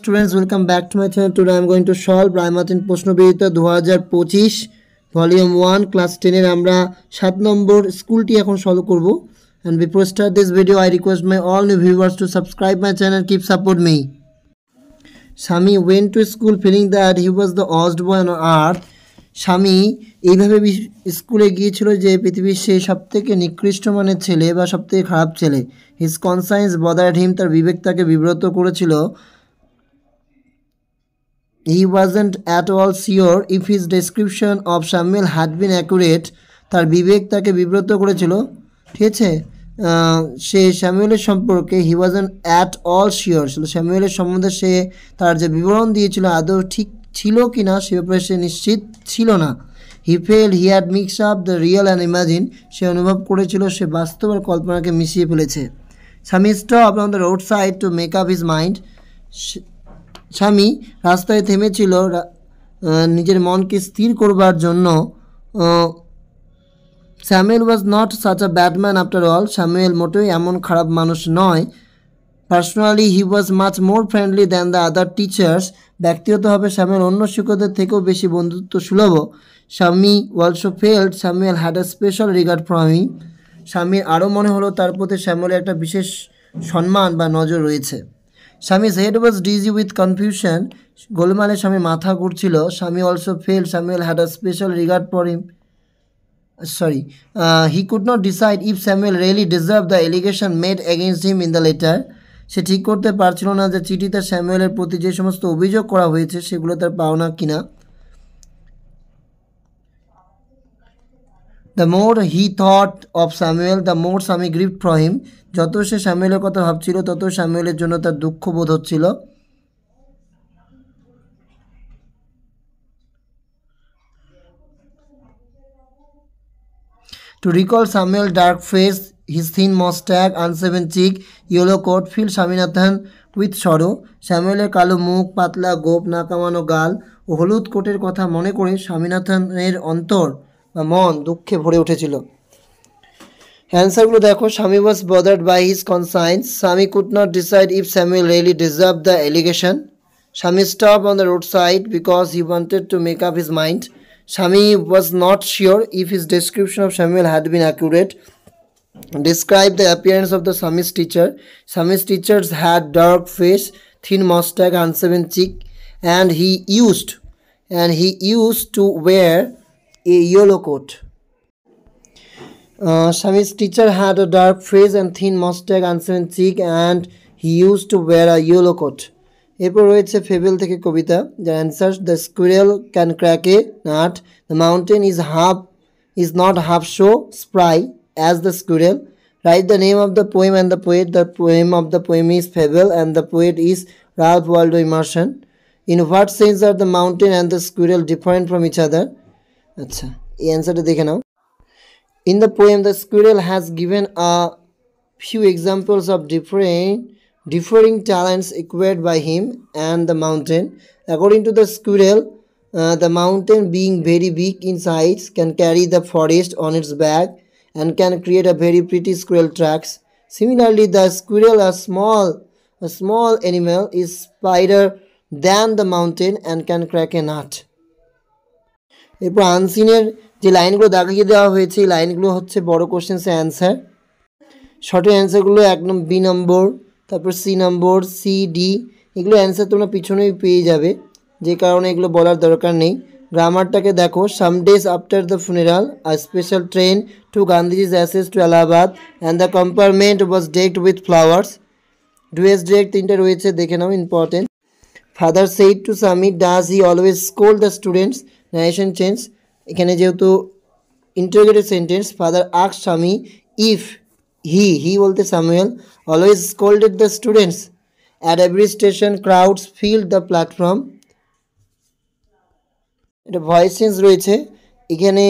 Students welcome back to my channel today I am going to solve রায়মাতিন প্রশ্নবিদিতা দু হাজার পঁচিশ ভলিউম ওয়ান ক্লাস টেনের আমরা সাত নম্বর স্কুলটি এখন সলভ করব and before start this video I request my all new viewers to subscribe my channel keep support me Swami went to school feeling that he was the worst boy on earth Swami এইভাবে স্কুলে গিয়েছিল যে পৃথিবীর সে থেকে নিকৃষ্ট মানের ছেলে বা সব থেকে খারাপ ছেলে হিজ কনসায়েন্স বদার্ড হিম তার বিবেক তাকে বিব্রত করেছিল he wasn't at all sure if his description of Samuel had been accurate তার বিবেক তাকে বিব্রত করেছিল ঠিক আছে সে স্যামুয়েলের সম্পর্কে he wasn't at all sure ছিল স্যামুয়েলের সম্বন্ধে সে তার যে বিবরণ দিয়েছিল আদৌ ঠিক ছিল কি না সে ব্যাপারে সে নিশ্চিত ছিল না he fell he had mix up the real and imagine সে অনুভব করেছিল সে বাস্তব আর কল্পনাকে মিশিয়ে ফেলেছে Swami stop on the road side to make up his mind Swami রাস্তায় থেমেছিল নিজের মনকে স্থির করবার জন্য Samuel was not such a bad man after all Samuel মোটেই এমন খারাপ মানুষ নয় personally he was much more friendly than the other teachers ব্যক্তিগতভাবে স্যামুয়েল অন্য শিক্ষকদের থেকেও বেশি বন্ধুত্ব সুলভ Swami also felt Samuel had a special regard from him স্বামীর আরও মনে হলো তার প্রতি স্যামুয়েলের একটা বিশেষ সম্মান বা নজর রয়েছে Swami's head was dizzy with confusion গোলমালে স্বামী মাথা ঘুরছিল Swami also fell Samuel had a special regard for him sorry he could not decide if Samuel really deserve the allegation made against him in the letter সে ঠিক করতে পারছিল না যে চিঠিতে স্যামুয়েলের প্রতি যে সমস্ত অভিযোগ করা হয়েছে সেগুলো তার পাওনা কিনা the more he thought of Samuel the more Swami grief ফ্রহিম হিম যত সে স্যামুয়েলের কথা ভাবছিল তত স্যামুয়েলের জন্য তার দুঃখ বোধ হচ্ছিল to recall Samuel dark face his thin mustache unshaven cheek yellow coat fill Swaminathan with sorrow স্যামুয়েলের কালো মুখ পাতলা গোপ না কামানো গাল ও হলুদ কোটের কথা মনে করে স্বামীনাথনের অন্তর বা মন দুঃখে ভরে উঠেছিল অ্যান্সারগুলো দেখো Swami was bothered by his conscience Swami could not decide if Samuel really deserve the allegation Swami stop on the road side because he wanted to make up his mind Swami was not sure if his description of Samuel had been accurate describe the appearance of the Swami's teacher Swami's teachers had dark face thin mustache, unshaven cheek and he used and he use to wear a yellow coat. Uh, Shami's teacher had a dark face and thin mustache and thin cheek and he used to wear a yellow coat. এরপর রয়েছে fable থেকে কবিতা the answer the squirrel can crack a nut the mountain is half is not half so spry as the squirrel right the name of the poem and the poet the poem of the poem is fable and the poet is Ralph Waldo Emerson in what sense are the mountain and the squirrel different from each other আচ্ছা এই অ্যান্সারটা দেখে নাও In the poem, the squirrel has given a few examples of different differing talents acquired by him and the mountain. According to the squirrel, uh, the mountain being very big in size can carry the forest on its back and can create a very pretty squirrel tracks. Similarly, the squirrel, a small, a small animal, is wider than the mountain and can crack a nut. এরপর আনসিনের যে লাইনগুলো দাগিয়ে দেওয়া হয়েছে এই লাইনগুলো হচ্ছে বড় কোশ্চেন্স অ্যান্সার শর্টের অ্যান্সারগুলো এক নম্বর বি নম্বর তারপর সি নম্বর সি ডি এগুলো অ্যান্সার তোমরা পিছনেই পেয়ে যাবে যে কারণে এগুলো বলার দরকার নেই গ্রামারটাকে দেখো some days after the funeral a special train to Gandhiji's ashes to Allahabad and the compartment was decked with flowers dress deck তিনটা রয়েছে দেখে নাও important father said to summit does he always scold the students narration change এখানে যেহেতু integrated sentence father আক স্বামী if he he বলতে Samuel always scolded the students at every station crowds filled the platform এটা voice change রয়েছে এখানে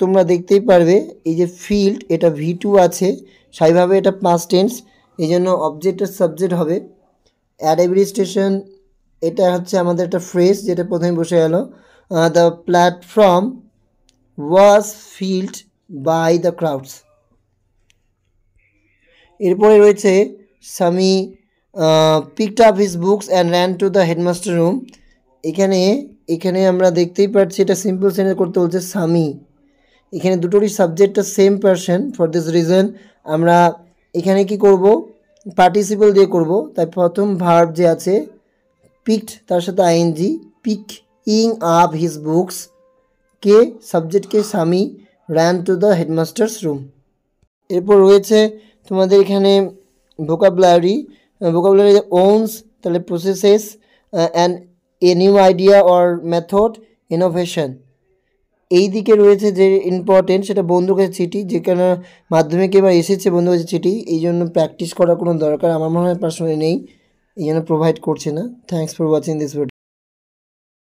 তোমরা দেখতেই পারবে এই যে ফিল্ড এটা ভি টু আছে সাইভাবে এটা পাঁচ টেন্স এই জন্য অবজেক্টের সাবজেক্ট হবে অ্যাট এভরি স্টেশন এটা হচ্ছে আমাদের একটা ফ্রেশ যেটা প্রথমে বসে গেলো uh, the platform was filled by the crowds এরপরে রয়েছে Swami picked up his books and ran to the headmaster room এখানে এখানে আমরা দেখতেই পাচ্ছি এটা সিম্পল সেন্টেন্স করতে বলছে স্বামী এখানে দুটোরই সাবজেক্টটা same person for this reason আমরা এখানে কি করব পার্টিসিপল দিয়ে করব তাই প্রথম ভার্ব যে আছে পিকড তার সাথে ING picking up his books কে সাবজেক্ট কে Swami ran to the headmaster's room এরপর রয়েছে তোমাদের এখানে ভোকাবুলারি ভোকাবুলারি ওনস তাহলে processes and a new idea or method innovation এই দিকে রয়েছে যে ইম্পর্টেন্ট সেটা বন্ধুর কাছে চিঠি যেখানে মাধ্যমিকে এবার এসেছে বন্ধুর কাছে চিঠি এই জন্য প্র্যাকটিস করার কোনো দরকার আমার মনে হয় পার্সোনালি নেই এই জন্য প্রোভাইড করছে না thanks for watching this video